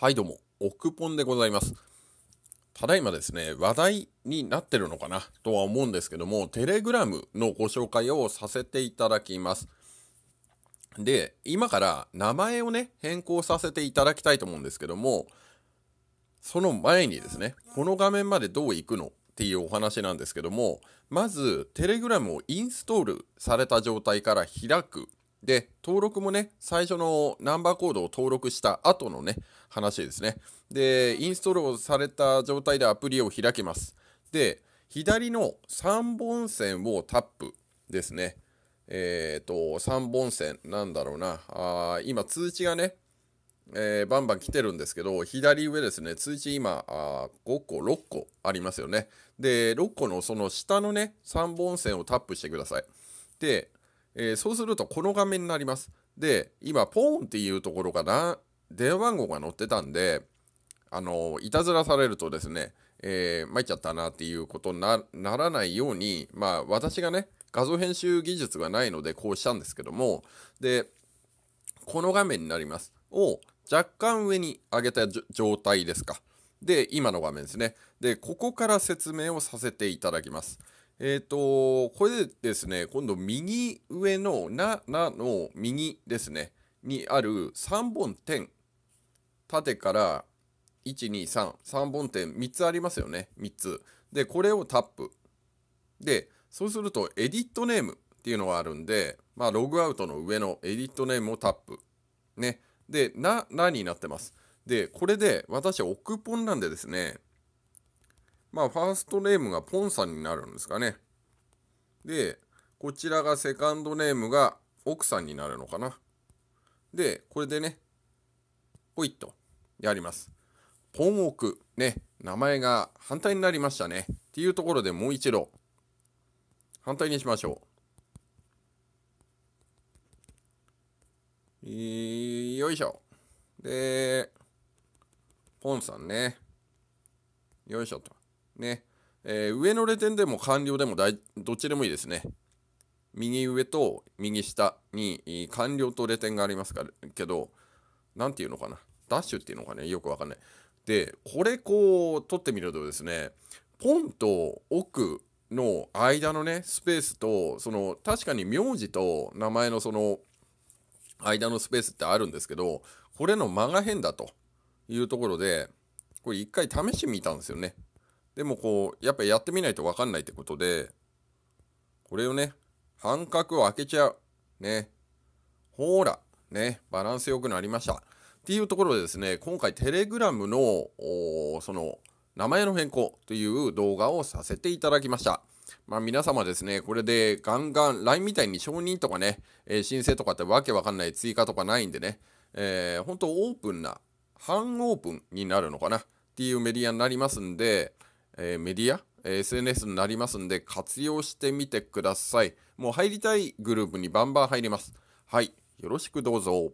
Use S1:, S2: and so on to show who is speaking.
S1: はいどうも、オクポンでございます。ただいまですね、話題になってるのかなとは思うんですけども、テレグラムのご紹介をさせていただきます。で、今から名前をね、変更させていただきたいと思うんですけども、その前にですね、この画面までどう行くのっていうお話なんですけども、まず、テレグラムをインストールされた状態から開くで、登録もね、最初のナンバーコードを登録した後のね、話ですね。で、インストールをされた状態でアプリを開けます。で、左の3本線をタップですね。えっ、ー、と、3本線、なんだろうな。あ今、通知がね、えー、バンバン来てるんですけど、左上ですね、通知今、あ5個、6個ありますよね。で、6個のその下のね、3本線をタップしてください。で、えー、そうするとこの画面になります。で、今、ポーンっていうところかな、電話番号が載ってたんで、あの、いたずらされるとですね、えー、参っちゃったなっていうことにならないように、まあ、私がね、画像編集技術がないのでこうしたんですけども、で、この画面になります。を若干上に上げた状態ですか。で、今の画面ですね。で、ここから説明をさせていただきます。えっ、と、これでですね、今度右上の7の右ですね、にある3本点。縦から1、2、3、3本点3つありますよね。3つ。で、これをタップ。で、そうするとエディットネームっていうのがあるんで、まあ、ログアウトの上のエディットネームをタップ。ね。で、な、なになってます。で、これで私、オクポンなんでですね、まあ、ファーストネームがポンさんになるんですかね。で、こちらがセカンドネームが奥さんになるのかな。で、これでね、ポイッとやります。ポン奥、ね、名前が反対になりましたね。っていうところでもう一度、反対にしましょう。よいしょ。で、ポンさんね。よいしょと。ね、えー、上のレ点でも完了でもどっちでもいいですね。右上と右下に完了とレ点がありますからけど、何て言うのかな。ダッシュっていうのかね、よくわかんない。で、これこう取ってみるとですね、ポンと奥の間のね、スペースと、その確かに名字と名前のその間のスペースってあるんですけど、これの間が変だというところで、これ一回試してみたんですよね。でもこうやっぱやってみないと分かんないってことでこれをね半角を開けちゃうねほーらねバランスよくなりましたっていうところでですね今回テレグラムのその名前の変更という動画をさせていただきましたまあ皆様ですね、これでガンガン LINE みたいに承認とかね、えー、申請とかってわけわかんない追加とかないんでね、えー、本当オープンな、半オープンになるのかなっていうメディアになりますんで、えー、メディア、え SNS になりますんで活用してみてください。もう入りたいグループにバンバン入ります。はい。よろしくどうぞ。